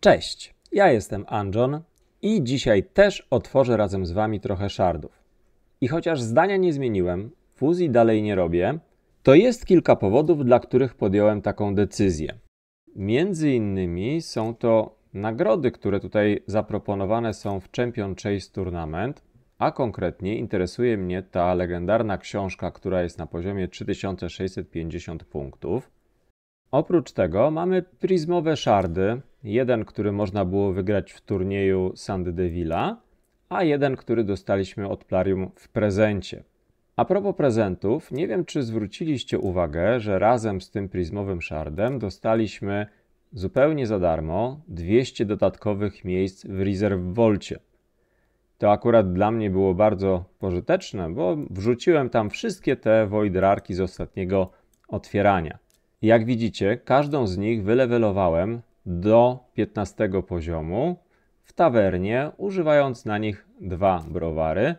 Cześć, ja jestem Anjon i dzisiaj też otworzę razem z Wami trochę szardów. I chociaż zdania nie zmieniłem, fuzji dalej nie robię, to jest kilka powodów, dla których podjąłem taką decyzję. Między innymi są to nagrody, które tutaj zaproponowane są w Champion Chase Tournament, a konkretnie interesuje mnie ta legendarna książka, która jest na poziomie 3650 punktów. Oprócz tego mamy prizmowe szardy. Jeden, który można było wygrać w turnieju Sandevilla, a jeden, który dostaliśmy od Plarium w prezencie. A propos prezentów, nie wiem czy zwróciliście uwagę, że razem z tym prizmowym szardem dostaliśmy zupełnie za darmo 200 dodatkowych miejsc w Reserve Volcie. To akurat dla mnie było bardzo pożyteczne, bo wrzuciłem tam wszystkie te Void z ostatniego otwierania. Jak widzicie, każdą z nich wylewelowałem do 15 poziomu w tawernie, używając na nich dwa browary,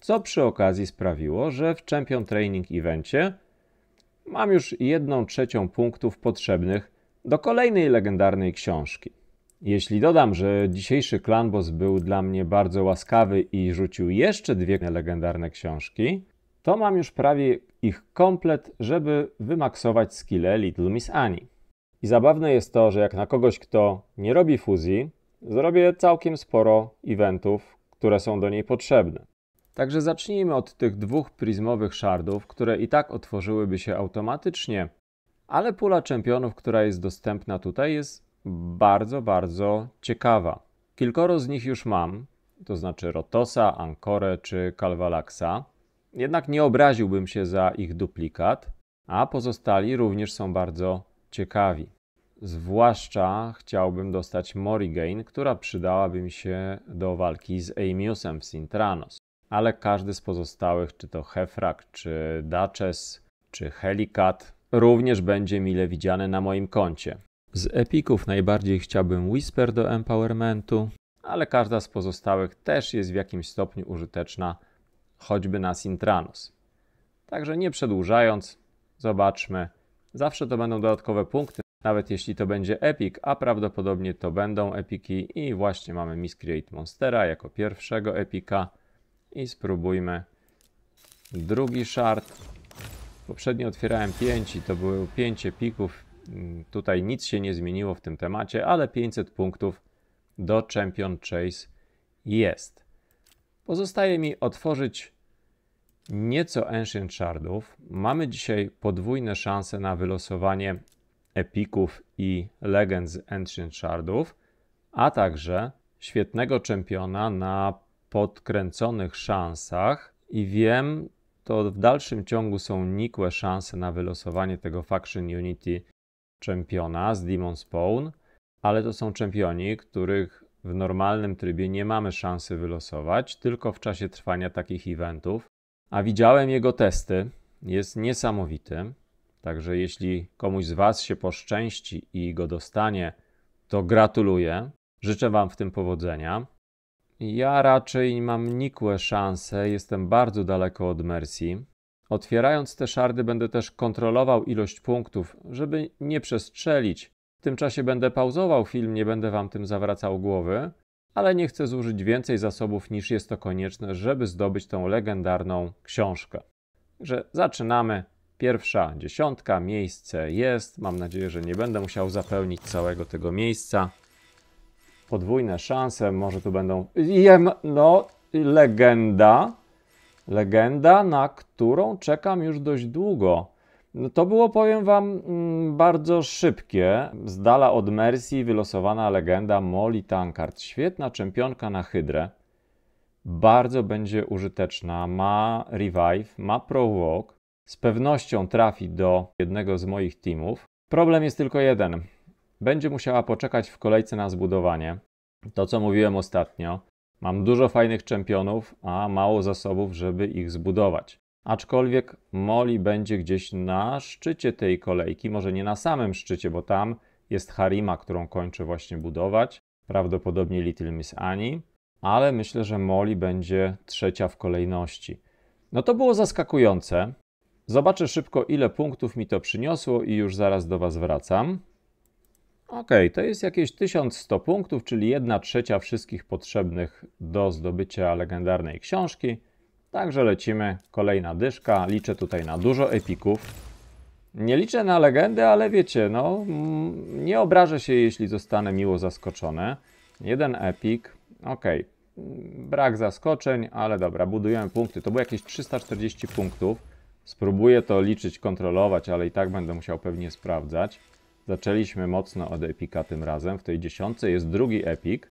co przy okazji sprawiło, że w Champion Training Evencie mam już 1 trzecią punktów potrzebnych do kolejnej legendarnej książki. Jeśli dodam, że dzisiejszy klanbos był dla mnie bardzo łaskawy i rzucił jeszcze dwie legendarne książki, to mam już prawie ich komplet, żeby wymaksować skille Little Miss Annie. I zabawne jest to, że jak na kogoś, kto nie robi fuzji, zrobię całkiem sporo eventów, które są do niej potrzebne. Także zacznijmy od tych dwóch pryzmowych shardów, które i tak otworzyłyby się automatycznie, ale pula czempionów, która jest dostępna tutaj jest bardzo, bardzo ciekawa. Kilkoro z nich już mam, to znaczy Rotosa, Ankorę czy Kalvalaxa. Jednak nie obraziłbym się za ich duplikat, a pozostali również są bardzo ciekawi. Zwłaszcza chciałbym dostać Morrigain, która przydałaby mi się do walki z Amiusem w Sintranos. Ale każdy z pozostałych, czy to Hefrak, czy Duchess, czy Helikat, również będzie mile widziany na moim koncie. Z epików najbardziej chciałbym Whisper do Empowermentu, ale każda z pozostałych też jest w jakimś stopniu użyteczna choćby na Intranos. Także nie przedłużając, zobaczmy. Zawsze to będą dodatkowe punkty, nawet jeśli to będzie epic, a prawdopodobnie to będą epiki i właśnie mamy Miscreate Monstera jako pierwszego epika i spróbujmy drugi shard. Poprzednio otwierałem 5 i to były 5 epików. Tutaj nic się nie zmieniło w tym temacie, ale 500 punktów do Champion Chase jest. Pozostaje mi otworzyć nieco Ancient Shardów. Mamy dzisiaj podwójne szanse na wylosowanie epików i legend z Ancient Shardów, a także świetnego czempiona na podkręconych szansach i wiem, to w dalszym ciągu są nikłe szanse na wylosowanie tego Faction Unity czempiona z Demon Spawn, ale to są czempioni, których w normalnym trybie nie mamy szansy wylosować, tylko w czasie trwania takich eventów. A widziałem jego testy, jest niesamowity. Także jeśli komuś z Was się poszczęści i go dostanie, to gratuluję. Życzę Wam w tym powodzenia. Ja raczej mam nikłe szanse, jestem bardzo daleko od Mercy. Otwierając te szardy, będę też kontrolował ilość punktów, żeby nie przestrzelić, w tym czasie będę pauzował film, nie będę wam tym zawracał głowy, ale nie chcę zużyć więcej zasobów niż jest to konieczne, żeby zdobyć tą legendarną książkę. Także zaczynamy. Pierwsza dziesiątka, miejsce jest. Mam nadzieję, że nie będę musiał zapełnić całego tego miejsca. Podwójne szanse, może tu będą. Jem, no, legenda. Legenda, na którą czekam już dość długo. No to było, powiem Wam, mm, bardzo szybkie. Z dala od Mercy wylosowana legenda Molly Tankard. Świetna czempionka na hydrę. Bardzo będzie użyteczna. Ma revive, ma provoke. Z pewnością trafi do jednego z moich teamów. Problem jest tylko jeden. Będzie musiała poczekać w kolejce na zbudowanie. To, co mówiłem ostatnio. Mam dużo fajnych czempionów, a mało zasobów, żeby ich zbudować. Aczkolwiek Moli będzie gdzieś na szczycie tej kolejki, może nie na samym szczycie, bo tam jest Harima, którą kończę właśnie budować, prawdopodobnie Little Miss Annie, ale myślę, że Moli będzie trzecia w kolejności. No to było zaskakujące. Zobaczę szybko, ile punktów mi to przyniosło i już zaraz do Was wracam. Ok, to jest jakieś 1100 punktów, czyli 1 trzecia wszystkich potrzebnych do zdobycia legendarnej książki. Także lecimy. Kolejna dyszka. Liczę tutaj na dużo epików. Nie liczę na legendę, ale wiecie, no mm, nie obrażę się, jeśli zostanę miło zaskoczony. Jeden epik. ok, Brak zaskoczeń, ale dobra, budujemy punkty. To było jakieś 340 punktów. Spróbuję to liczyć, kontrolować, ale i tak będę musiał pewnie sprawdzać. Zaczęliśmy mocno od epika tym razem. W tej dziesiątce jest drugi epik.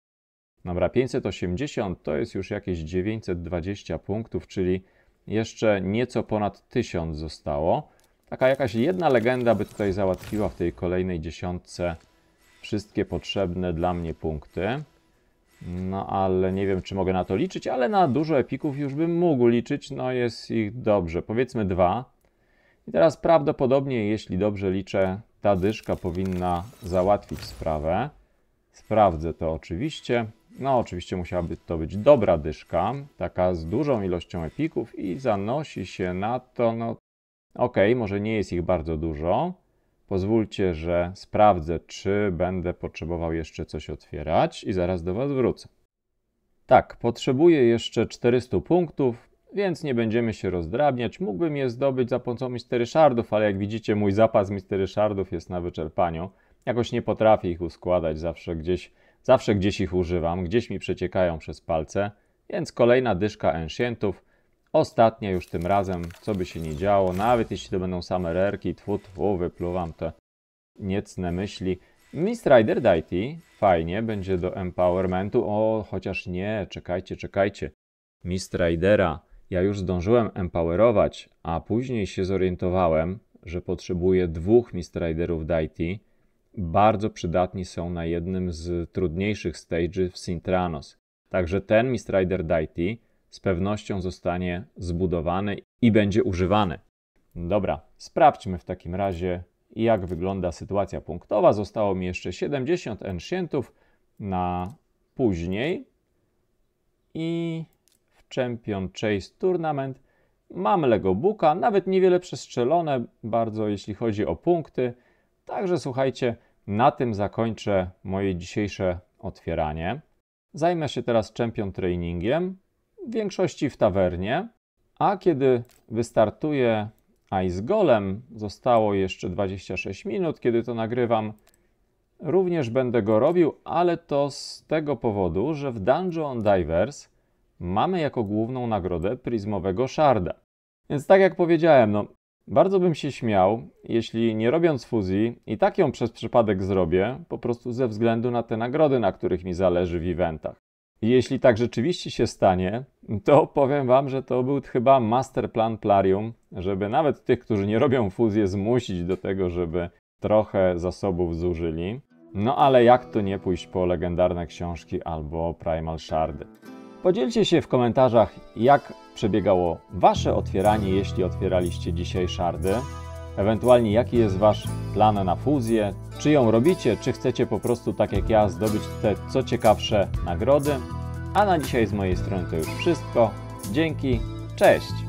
Dobra, 580 to jest już jakieś 920 punktów, czyli jeszcze nieco ponad 1000 zostało. Taka jakaś jedna legenda by tutaj załatwiła w tej kolejnej dziesiątce wszystkie potrzebne dla mnie punkty. No ale nie wiem, czy mogę na to liczyć, ale na dużo epików już bym mógł liczyć. No jest ich dobrze, powiedzmy dwa. I teraz prawdopodobnie, jeśli dobrze liczę, ta dyszka powinna załatwić sprawę. Sprawdzę to oczywiście. No, oczywiście musiałaby to być dobra dyszka, taka z dużą ilością epików i zanosi się na to, no okej, okay, może nie jest ich bardzo dużo. Pozwólcie, że sprawdzę, czy będę potrzebował jeszcze coś otwierać i zaraz do Was wrócę. Tak, potrzebuję jeszcze 400 punktów, więc nie będziemy się rozdrabniać. Mógłbym je zdobyć za pomocą Mistery Shardów, ale jak widzicie, mój zapas Mistery Shardów jest na wyczerpaniu. Jakoś nie potrafię ich uskładać, zawsze gdzieś Zawsze gdzieś ich używam, gdzieś mi przeciekają przez palce, więc kolejna dyszka Ancientów. Ostatnia już tym razem, co by się nie działo, nawet jeśli to będą same rerki, tfu, tfu, wypluwam te niecne myśli. Miss Rider Dighty, fajnie, będzie do empowermentu. O, chociaż nie, czekajcie, czekajcie. Miss ja już zdążyłem empowerować, a później się zorientowałem, że potrzebuję dwóch Miss Riderów Dighty bardzo przydatni są na jednym z trudniejszych stage'ów w Sintranos. Także ten Mistrider Rider z pewnością zostanie zbudowany i będzie używany. Dobra, sprawdźmy w takim razie, jak wygląda sytuacja punktowa. Zostało mi jeszcze 70 enchantów na później. I w Champion Chase Tournament Mam Lego Booka, nawet niewiele przestrzelone bardzo, jeśli chodzi o punkty. Także słuchajcie, na tym zakończę moje dzisiejsze otwieranie. Zajmę się teraz champion trainingiem, w większości w tawernie, a kiedy wystartuję Ice Golem, zostało jeszcze 26 minut, kiedy to nagrywam, również będę go robił, ale to z tego powodu, że w Dungeon Divers mamy jako główną nagrodę pryzmowego szarda. Więc tak jak powiedziałem, no, bardzo bym się śmiał, jeśli nie robiąc fuzji, i tak ją przez przypadek zrobię, po prostu ze względu na te nagrody, na których mi zależy w eventach. Jeśli tak rzeczywiście się stanie, to powiem Wam, że to był chyba masterplan Plarium, żeby nawet tych, którzy nie robią fuzję, zmusić do tego, żeby trochę zasobów zużyli. No ale jak to nie pójść po legendarne książki albo Primal Shardy? Podzielcie się w komentarzach, jak przebiegało Wasze otwieranie, jeśli otwieraliście dzisiaj szardy. Ewentualnie jaki jest Wasz plan na fuzję, czy ją robicie, czy chcecie po prostu tak jak ja zdobyć te co ciekawsze nagrody. A na dzisiaj z mojej strony to już wszystko. Dzięki, cześć!